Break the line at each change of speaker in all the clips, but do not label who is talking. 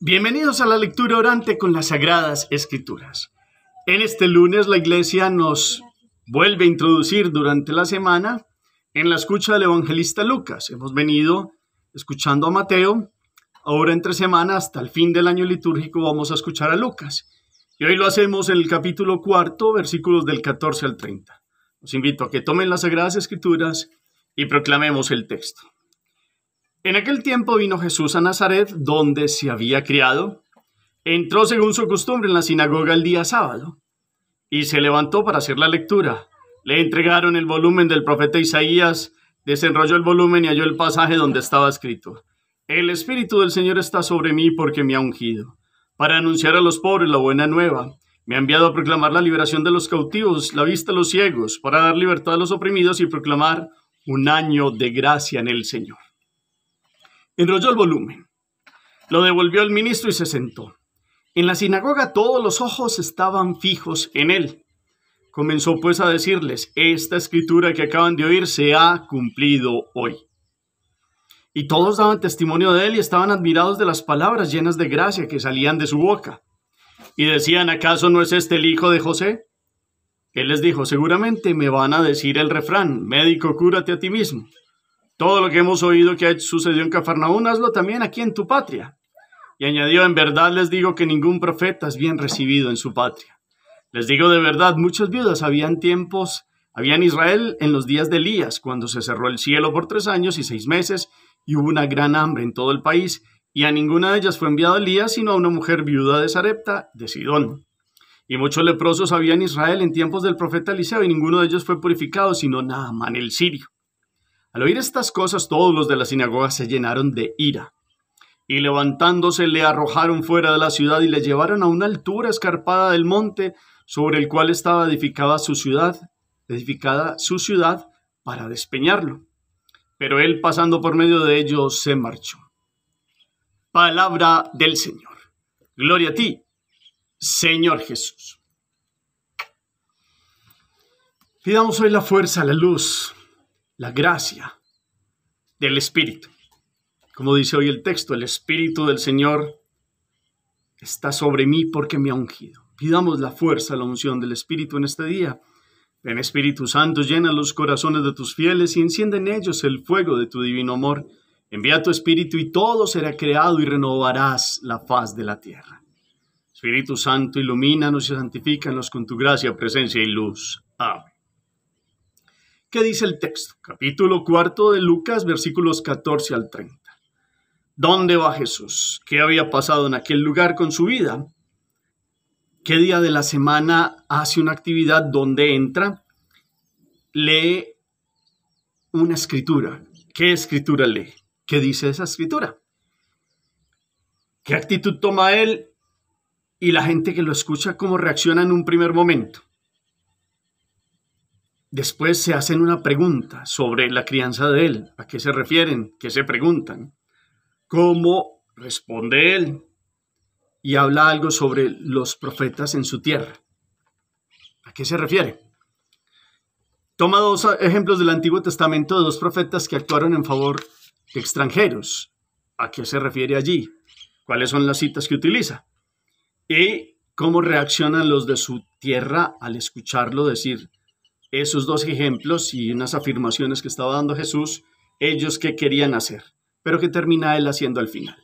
Bienvenidos a la lectura orante con las Sagradas Escrituras. En este lunes la iglesia nos vuelve a introducir durante la semana en la escucha del evangelista Lucas. Hemos venido escuchando a Mateo, ahora entre semana hasta el fin del año litúrgico vamos a escuchar a Lucas. Y hoy lo hacemos en el capítulo cuarto, versículos del 14 al 30. Los invito a que tomen las Sagradas Escrituras y proclamemos el texto. En aquel tiempo vino Jesús a Nazaret, donde se había criado. Entró según su costumbre en la sinagoga el día sábado y se levantó para hacer la lectura. Le entregaron el volumen del profeta Isaías, desenrolló el volumen y halló el pasaje donde estaba escrito. El Espíritu del Señor está sobre mí porque me ha ungido, para anunciar a los pobres la buena nueva. Me ha enviado a proclamar la liberación de los cautivos, la vista a los ciegos, para dar libertad a los oprimidos y proclamar un año de gracia en el Señor. Enrolló el volumen. Lo devolvió el ministro y se sentó. En la sinagoga todos los ojos estaban fijos en él. Comenzó pues a decirles, esta escritura que acaban de oír se ha cumplido hoy. Y todos daban testimonio de él y estaban admirados de las palabras llenas de gracia que salían de su boca. Y decían, ¿acaso no es este el hijo de José? Él les dijo, seguramente me van a decir el refrán, médico, cúrate a ti mismo. Todo lo que hemos oído que ha sucedido en Cafarnaún, hazlo también aquí en tu patria. Y añadió, en verdad les digo que ningún profeta es bien recibido en su patria. Les digo de verdad, muchas viudas habían tiempos, había en Israel en los días de Elías, cuando se cerró el cielo por tres años y seis meses, y hubo una gran hambre en todo el país, y a ninguna de ellas fue enviado Elías, sino a una mujer viuda de Sarepta, de Sidón. Y muchos leprosos habían en Israel en tiempos del profeta Eliseo, y ninguno de ellos fue purificado, sino Naaman el sirio. Al oír estas cosas, todos los de la sinagoga se llenaron de ira. Y levantándose le arrojaron fuera de la ciudad y le llevaron a una altura escarpada del monte sobre el cual estaba edificada su ciudad, edificada su ciudad para despeñarlo. Pero él pasando por medio de ellos se marchó. Palabra del Señor. Gloria a ti, Señor Jesús. Pidamos hoy la fuerza, la luz la gracia del Espíritu. Como dice hoy el texto, el Espíritu del Señor está sobre mí porque me ha ungido. Pidamos la fuerza, la unción del Espíritu en este día. Ven Espíritu Santo, llena los corazones de tus fieles y enciende en ellos el fuego de tu divino amor. Envía tu Espíritu y todo será creado y renovarás la faz de la tierra. Espíritu Santo, ilumínanos y santifícanos con tu gracia, presencia y luz. Amén. ¿Qué dice el texto? Capítulo cuarto de Lucas, versículos 14 al 30. ¿Dónde va Jesús? ¿Qué había pasado en aquel lugar con su vida? ¿Qué día de la semana hace una actividad? donde entra? Lee una escritura. ¿Qué escritura lee? ¿Qué dice esa escritura? ¿Qué actitud toma él y la gente que lo escucha, cómo reacciona en un primer momento? Después se hacen una pregunta sobre la crianza de él, a qué se refieren, qué se preguntan, cómo responde él y habla algo sobre los profetas en su tierra. ¿A qué se refiere? Toma dos ejemplos del Antiguo Testamento de dos profetas que actuaron en favor de extranjeros. ¿A qué se refiere allí? ¿Cuáles son las citas que utiliza? Y cómo reaccionan los de su tierra al escucharlo decir, esos dos ejemplos y unas afirmaciones que estaba dando Jesús, ellos que querían hacer, pero que termina él haciendo al final.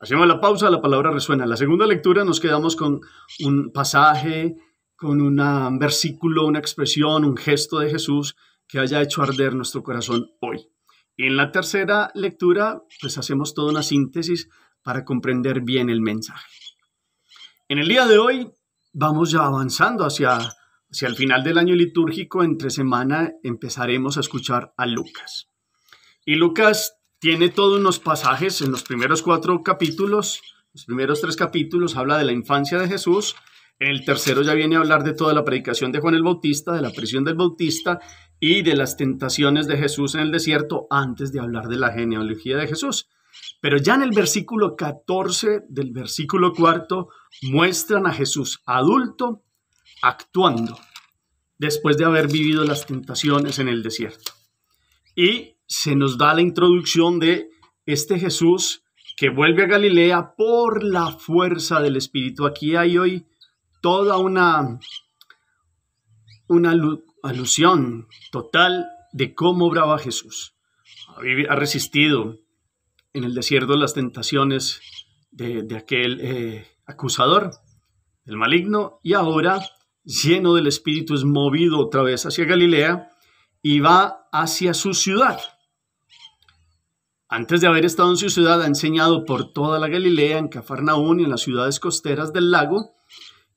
Hacemos la pausa, la palabra resuena. En la segunda lectura nos quedamos con un pasaje, con un versículo, una expresión, un gesto de Jesús que haya hecho arder nuestro corazón hoy. Y en la tercera lectura, pues hacemos toda una síntesis para comprender bien el mensaje. En el día de hoy vamos ya avanzando hacia si al final del año litúrgico, entre semana, empezaremos a escuchar a Lucas. Y Lucas tiene todos unos pasajes en los primeros cuatro capítulos, los primeros tres capítulos habla de la infancia de Jesús, en el tercero ya viene a hablar de toda la predicación de Juan el Bautista, de la prisión del Bautista y de las tentaciones de Jesús en el desierto antes de hablar de la genealogía de Jesús. Pero ya en el versículo 14 del versículo cuarto muestran a Jesús adulto actuando después de haber vivido las tentaciones en el desierto. Y se nos da la introducción de este Jesús que vuelve a Galilea por la fuerza del Espíritu. Aquí hay hoy toda una, una alusión total de cómo obraba Jesús. Ha resistido en el desierto las tentaciones de, aquel eh, acusador, el maligno, y ahora lleno del Espíritu, es movido otra vez hacia Galilea y va hacia su ciudad. Antes de haber estado en su ciudad, ha enseñado por toda la Galilea, en Cafarnaún y en las ciudades costeras del lago,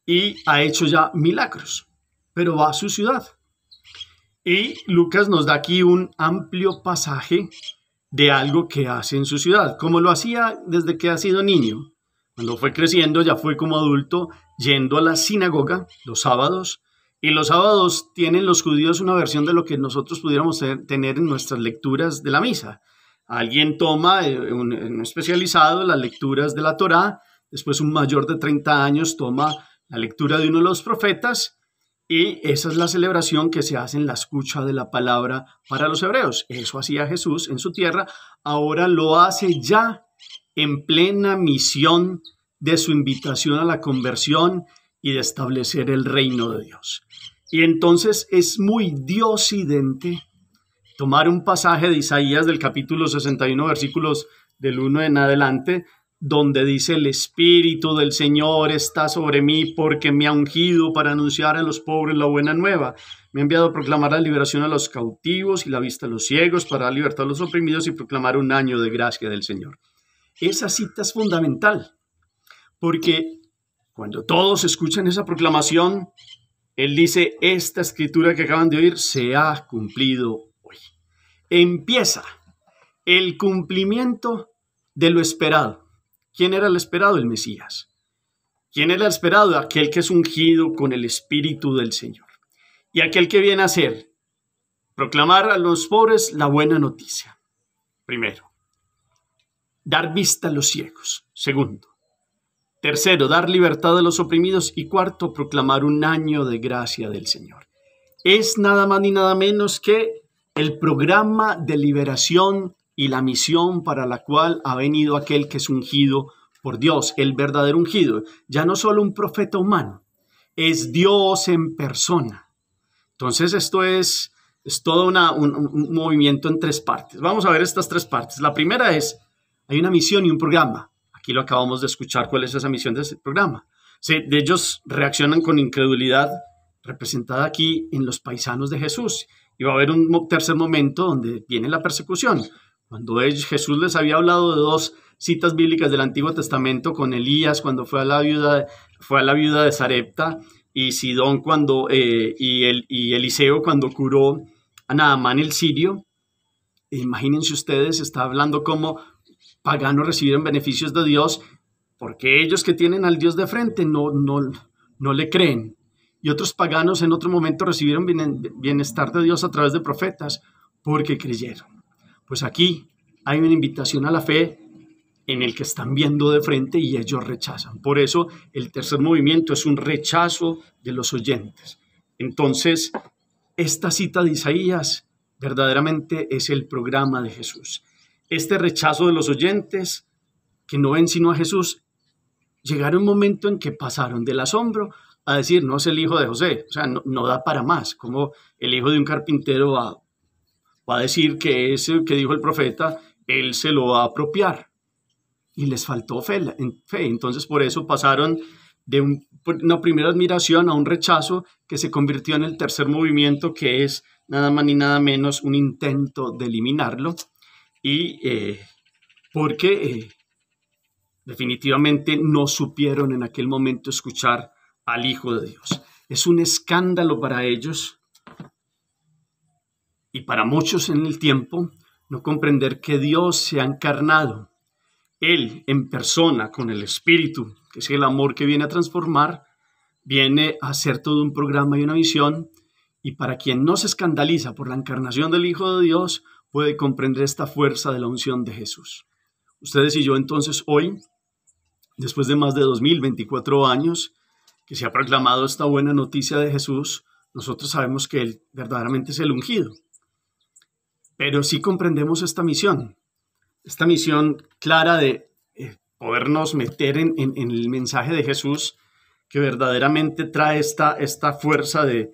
y ha hecho ya milagros, pero va a su ciudad. Y Lucas nos da aquí un amplio pasaje de algo que hace en su ciudad, como lo hacía desde que ha sido niño. Cuando fue creciendo, ya fue como adulto yendo a la sinagoga los sábados. Y los sábados tienen los judíos una versión de lo que nosotros pudiéramos tener en nuestras lecturas de la misa. Alguien toma, eh, un, un especializado, las lecturas de la Torá, después un mayor de 30 años toma la lectura de uno de los profetas, y esa es la celebración que se hace en la escucha de la palabra para los hebreos. Eso hacía Jesús en su tierra, ahora lo hace ya en plena misión de su invitación a la conversión y de establecer el reino de Dios. Y entonces es muy diosidente tomar un pasaje de Isaías del capítulo 61, versículos del 1 en adelante, donde dice el Espíritu del Señor está sobre mí porque me ha ungido para anunciar a los pobres la buena nueva. Me ha enviado a proclamar la liberación a los cautivos y la vista a los ciegos, para dar libertad a los oprimidos y proclamar un año de gracia del Señor. Esa cita es fundamental, porque cuando todos escuchan esa proclamación, él dice, esta escritura que acaban de oír se ha cumplido hoy. Empieza el cumplimiento de lo esperado. ¿Quién era el esperado? El Mesías. ¿Quién era el esperado? Aquel que es ungido con el Espíritu del Señor. Y aquel que viene a hacer, proclamar a los pobres la buena noticia, primero dar vista a los ciegos. Segundo. Tercero, dar libertad a los oprimidos. Y cuarto, proclamar un año de gracia del Señor. Es nada más ni nada menos que el programa de liberación y la misión para la cual ha venido aquel que es ungido por Dios, el verdadero ungido. Ya no solo un profeta humano, es Dios en persona. Entonces esto es, es todo un movimiento en tres partes. Vamos a ver estas tres partes. La primera es hay una misión y un programa. Aquí lo acabamos de escuchar, cuál es esa misión de ese programa. de ellos reaccionan con incredulidad, representada aquí en los paisanos de Jesús. Y va a haber un tercer momento donde viene la persecución. Cuando Jesús les había hablado de dos citas bíblicas del Antiguo Testamento con Elías cuando fue a la viuda, fue a la viuda de Sarepta y Sidón cuando, eh, y, el, y Eliseo cuando curó a Naamán el sirio. Imagínense ustedes, está hablando como paganos recibieron beneficios de Dios, porque ellos que tienen al Dios de frente no, no, no le creen. Y otros paganos en otro momento recibieron bienestar de Dios a través de profetas, porque creyeron. Pues aquí hay una invitación a la fe en el que están viendo de frente y ellos rechazan. Por eso el tercer movimiento es un rechazo de los oyentes. Entonces, esta cita de Isaías verdaderamente es el programa de Jesús este rechazo de los oyentes que no ven sino a Jesús, a un momento en que pasaron del asombro a decir, no es el hijo de José, o sea, no, da para más, como el hijo de un carpintero va, va a decir que ese que dijo el profeta, él se lo va a apropiar. Y les faltó fe, entonces por eso pasaron de una primera admiración a un rechazo que se convirtió en el tercer movimiento, que es nada más ni nada menos un intento de eliminarlo, y eh, porque eh, definitivamente no supieron en aquel momento escuchar al Hijo de Dios. Es un escándalo para ellos y para muchos en el tiempo no comprender que Dios se ha encarnado, Él en persona, con el Espíritu, que es el amor que viene a transformar, viene a hacer todo un programa y una visión, y para quien no se escandaliza por la encarnación del Hijo de Dios, puede comprender esta fuerza de la unción de Jesús. Ustedes y yo entonces hoy, después de más de 2024 años que se ha proclamado esta buena noticia de Jesús, nosotros sabemos que Él verdaderamente es el ungido. Pero sí comprendemos esta misión, esta misión clara de eh, podernos meter en, el mensaje de Jesús que verdaderamente trae esta, esta fuerza de,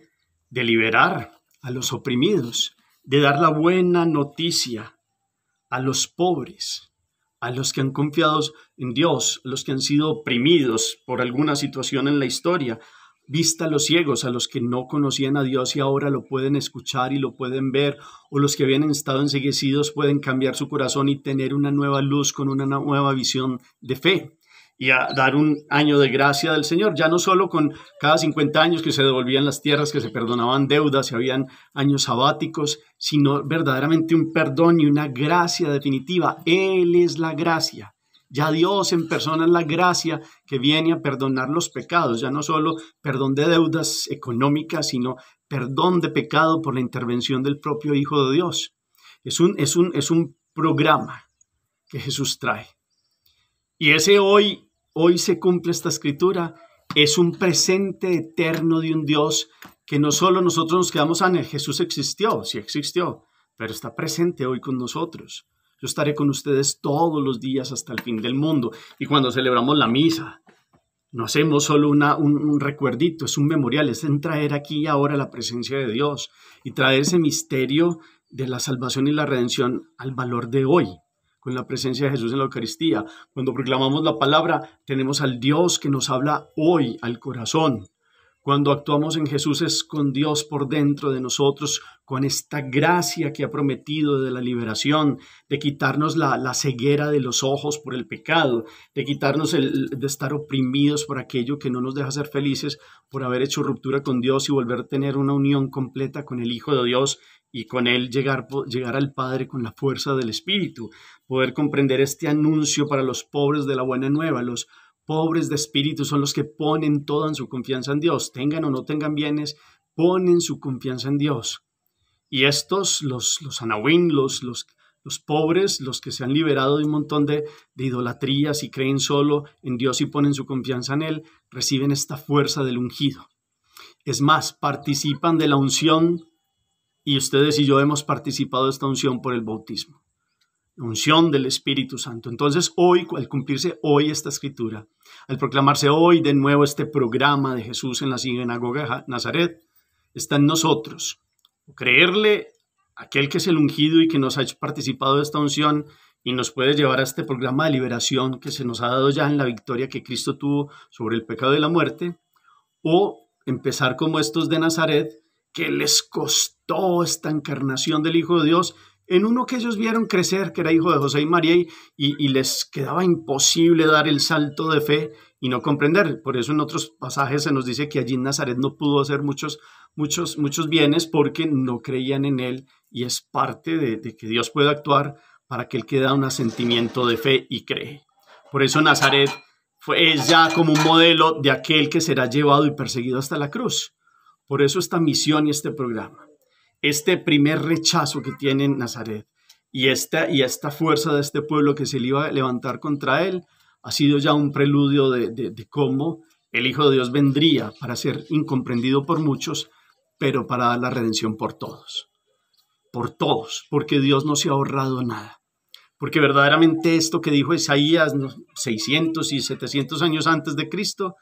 de liberar a los oprimidos, de dar la buena noticia a los pobres, a los que han confiado en Dios, a los que han sido oprimidos por alguna situación en la historia, vista a los ciegos, a los que no conocían a Dios y ahora lo pueden escuchar y lo pueden ver, o los que habían estado enseguecidos pueden cambiar su corazón y tener una nueva luz con una nueva visión de fe y a dar un año de gracia del Señor, ya no solo con cada 50 años que se devolvían las tierras, que se perdonaban deudas, se habían años sabáticos, sino verdaderamente un perdón y una gracia definitiva. Él es la gracia. Ya Dios en persona es la gracia que viene a perdonar los pecados, ya no solo perdón de deudas económicas, sino perdón de pecado por la intervención del propio Hijo de Dios. Es un, es un, es un programa que Jesús trae. Y ese hoy hoy se cumple esta escritura, es un presente eterno de un Dios que no solo nosotros nos quedamos en ah, el Jesús existió, sí existió, pero está presente hoy con nosotros. Yo estaré con ustedes todos los días hasta el fin del mundo. Y cuando celebramos la misa, no hacemos solo una, un, un, recuerdito, es un memorial, es en traer aquí y ahora la presencia de Dios y traer ese misterio de la salvación y la redención al valor de hoy con la presencia de Jesús en la Eucaristía. Cuando proclamamos la palabra, tenemos al Dios que nos habla hoy al corazón. Cuando actuamos en Jesús es con Dios por dentro de nosotros, con esta gracia que ha prometido de la liberación, de quitarnos la, la ceguera de los ojos por el pecado, de quitarnos el, de estar oprimidos por aquello que no nos deja ser felices, por haber hecho ruptura con Dios y volver a tener una unión completa con el Hijo de Dios y con él llegar, llegar al Padre con la fuerza del Espíritu, poder comprender este anuncio para los pobres de la buena nueva, los pobres de espíritu son los que ponen toda su confianza en Dios, tengan o no tengan bienes, ponen su confianza en Dios. Y estos, los, los anahuín, los, los, pobres, los que se han liberado de un montón de, de idolatrías y creen solo en Dios y ponen su confianza en Él, reciben esta fuerza del ungido. Es más, participan de la unción y ustedes y yo hemos participado de esta unción por el bautismo unción del Espíritu Santo. Entonces hoy, al cumplirse hoy esta escritura, al proclamarse hoy de nuevo este programa de Jesús en la sinagoga de Nazaret, está en nosotros creerle aquel que es el ungido y que nos ha participado de esta unción y nos puede llevar a este programa de liberación que se nos ha dado ya en la victoria que Cristo tuvo sobre el pecado de la muerte, o empezar como estos de Nazaret, que les costó esta encarnación del Hijo de Dios en uno que ellos vieron crecer, que era hijo de José y María, y, les quedaba imposible dar el salto de fe y no comprender. Por eso en otros pasajes se nos dice que allí en Nazaret no pudo hacer muchos, muchos, muchos bienes porque no creían en él y es parte de, que Dios pueda actuar para que él a un asentimiento de fe y cree. Por eso Nazaret fue, es ya como un modelo de aquel que será llevado y perseguido hasta la cruz. Por eso esta misión y este programa este primer rechazo que tiene Nazaret y esta, y esta fuerza de este pueblo que se le iba a levantar contra él ha sido ya un preludio de, de cómo el Hijo de Dios vendría para ser incomprendido por muchos, pero para dar la redención por todos. Por todos, porque Dios no se ha ahorrado nada. Porque verdaderamente esto que dijo Isaías 600 y 700 años antes de Cristo,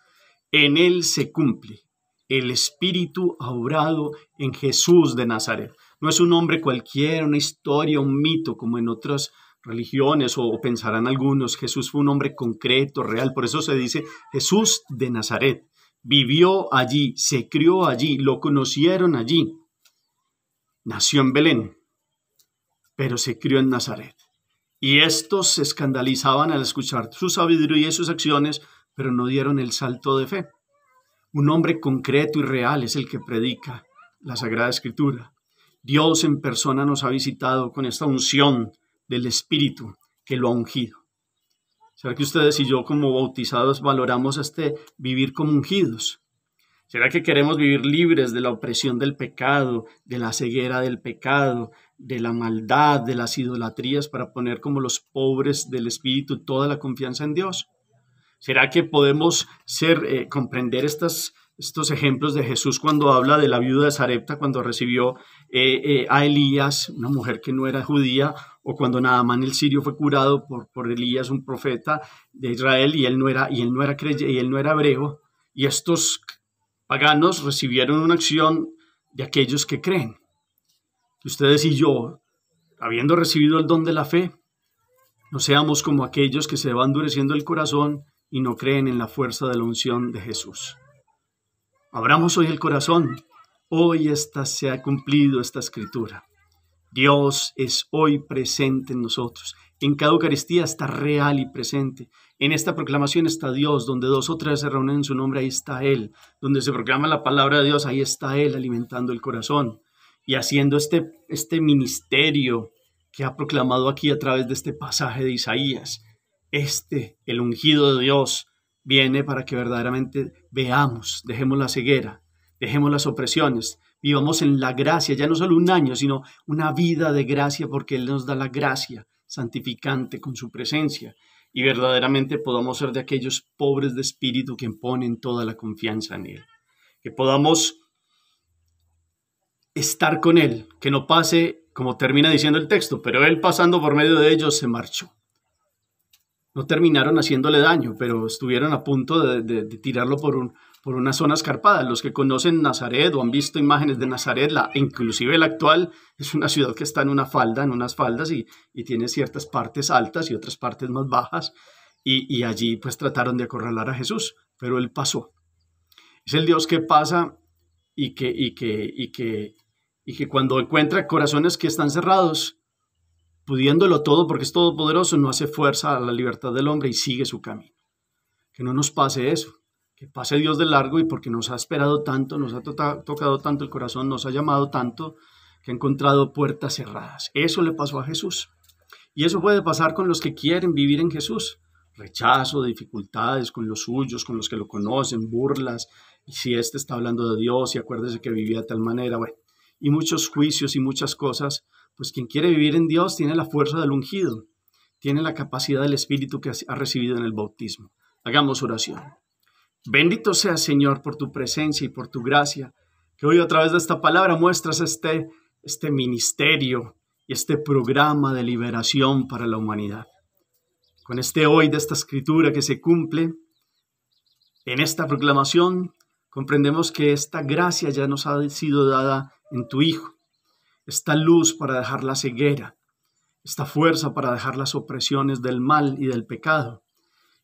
en él se cumple el espíritu obrado en Jesús de Nazaret. No es un hombre cualquiera, una historia, un mito, como en otras religiones o pensarán algunos. Jesús fue un hombre concreto, real. Por eso se dice Jesús de Nazaret. Vivió allí, se crió allí, lo conocieron allí. Nació en Belén, pero se crió en Nazaret. Y estos se escandalizaban al escuchar su sabiduría y sus acciones, pero no dieron el salto de fe. Un hombre concreto y real es el que predica la Sagrada Escritura. Dios en persona nos ha visitado con esta unción del Espíritu que lo ha ungido. ¿Será que ustedes y yo como bautizados valoramos este vivir como ungidos? ¿Será que queremos vivir libres de la opresión del pecado, de la ceguera del pecado, de la maldad, de las idolatrías, para poner como los pobres del espíritu toda la confianza en Dios? ¿Será que podemos ser, eh, comprender estas, estos ejemplos de Jesús cuando habla de la viuda de Sarepta, cuando recibió eh, eh, a Elías, una mujer que no era judía, o cuando en el sirio fue curado por, por Elías, un profeta de Israel, y él no era, y él no era creyente, y él no era hebreo, y estos paganos recibieron una acción de aquellos que creen. Ustedes y yo, habiendo recibido el don de la fe, no seamos como aquellos que se van endureciendo el corazón y no creen en la fuerza de la unción de Jesús. Abramos hoy el corazón. Hoy esta se ha cumplido esta escritura. Dios es hoy presente en nosotros. En cada Eucaristía está real y presente. En esta proclamación está Dios. Donde dos o tres se reúnen en su nombre, ahí está Él. Donde se proclama la palabra de Dios, ahí está Él alimentando el corazón y haciendo este, este ministerio que ha proclamado aquí a través de este pasaje de Isaías este, el ungido de Dios, viene para que verdaderamente veamos, dejemos la ceguera, dejemos las opresiones, vivamos en la gracia, ya no solo un año, sino una vida de gracia, porque Él nos da la gracia santificante con su presencia y verdaderamente podamos ser de aquellos pobres de espíritu que ponen toda la confianza en Él. Que podamos estar con Él, que no pase como termina diciendo el texto, pero Él pasando por medio de ellos se marchó no terminaron haciéndole daño, pero estuvieron a punto de, tirarlo por, un, por una zona escarpada. Los que conocen Nazaret o han visto imágenes de Nazaret, la, inclusive el actual, es una ciudad que está en una falda, en unas faldas, y, y tiene ciertas partes altas y otras partes más bajas, y, y allí pues trataron de acorralar a Jesús, pero él pasó. Es el Dios que pasa y que, y que, y que, y que cuando encuentra corazones que están cerrados, pudiéndolo todo porque es todopoderoso, no hace fuerza a la libertad del hombre y sigue su camino. Que no nos pase eso, que pase Dios de largo y porque nos ha esperado tanto, nos ha tota, tocado tanto el corazón, nos ha llamado tanto, que ha encontrado puertas cerradas. Eso le pasó a Jesús. Y eso puede pasar con los que quieren vivir en Jesús. Rechazo, dificultades con los suyos, con los que lo conocen, burlas. Y si este está hablando de Dios y acuérdese que vivía de tal manera, bueno. Y muchos juicios y muchas cosas pues quien quiere vivir en Dios tiene la fuerza del ungido, tiene la capacidad del Espíritu que ha recibido en el bautismo. Hagamos oración. Bendito sea Señor por tu presencia y por tu gracia, que hoy a través de esta palabra muestras este, este ministerio y este programa de liberación para la humanidad. Con este hoy de esta escritura que se cumple, en esta proclamación comprendemos que esta gracia ya nos ha sido dada en tu Hijo esta luz para dejar la ceguera, esta fuerza para dejar las opresiones del mal y del pecado,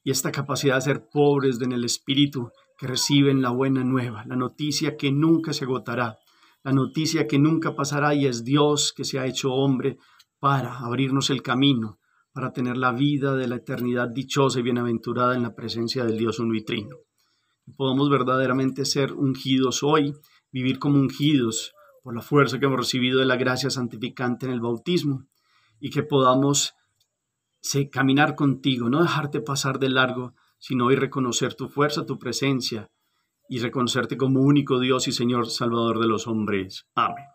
y esta capacidad de ser pobres en el espíritu que reciben la buena nueva, la noticia que nunca se agotará, la noticia que nunca pasará y es Dios que se ha hecho hombre para abrirnos el camino, para tener la vida de la eternidad dichosa y bienaventurada en la presencia del Dios un y Podemos verdaderamente ser ungidos hoy, vivir como ungidos, por la fuerza que hemos recibido de la gracia santificante en el bautismo y que podamos caminar contigo, no dejarte pasar de largo, sino hoy reconocer tu fuerza, tu presencia y reconocerte como único Dios y Señor Salvador de los hombres. Amén.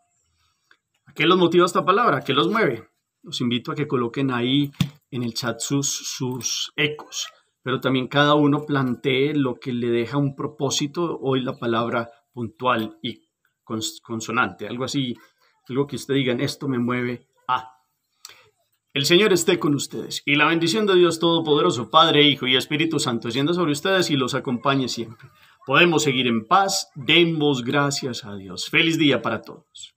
¿A qué los motiva esta palabra? ¿A qué los mueve? Los invito a que coloquen ahí en el chat sus, sus ecos, pero también cada uno plantee lo que le deja un propósito, hoy la palabra puntual y consonante, algo así, algo que usted digan esto me mueve a. El Señor esté con ustedes y la bendición de Dios Todopoderoso, Padre, Hijo y Espíritu Santo, siendo sobre ustedes y los acompañe siempre. Podemos seguir en paz, demos gracias a Dios. Feliz día para todos.